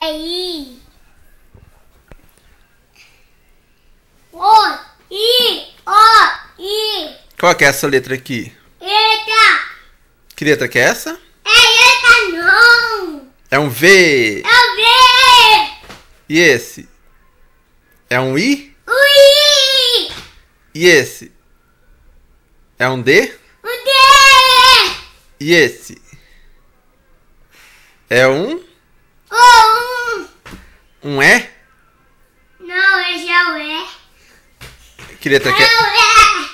Aí. O, I, O, I. Qual que é essa letra aqui? Eita. Que letra que é essa? É eita não. É um V. É um V. E esse? É um I? Um I. E esse? É um D? Um D. E esse? É um... Um é? Não, esse é o é. Que letra que é? Não é.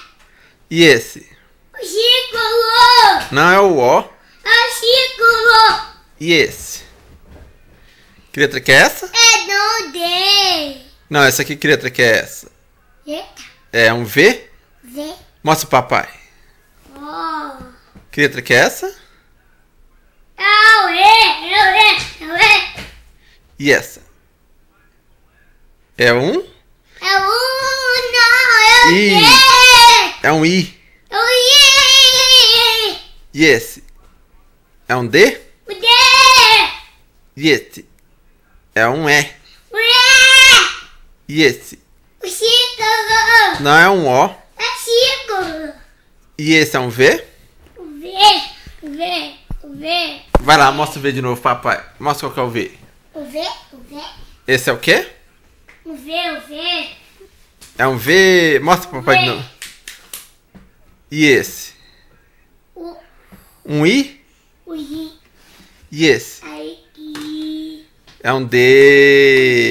E esse? O círculo. Não é o O. É o círculo. E esse? Que letra que é essa? É do D. Não, essa aqui que letra que é essa? Eita. É um V? V. Mostra o papai. Oh. Que letra que é essa? É o E, é o E, é o E. E essa? É um? É um, não, é um I. É um I. É um I. E esse? É um D? O D. E esse? É um E. O E. E esse? O Chico. Não é um O. É Chico. E esse é um V? O V. O V. O V. Vai lá, mostra o V de novo, papai. Mostra qual que é o V. O V? O V? Esse é o quê? Um V, um V. É um V. Mostra pro papai v. de novo. E esse? O. Um I? Um I. E esse? Aí, I. É um D.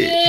D.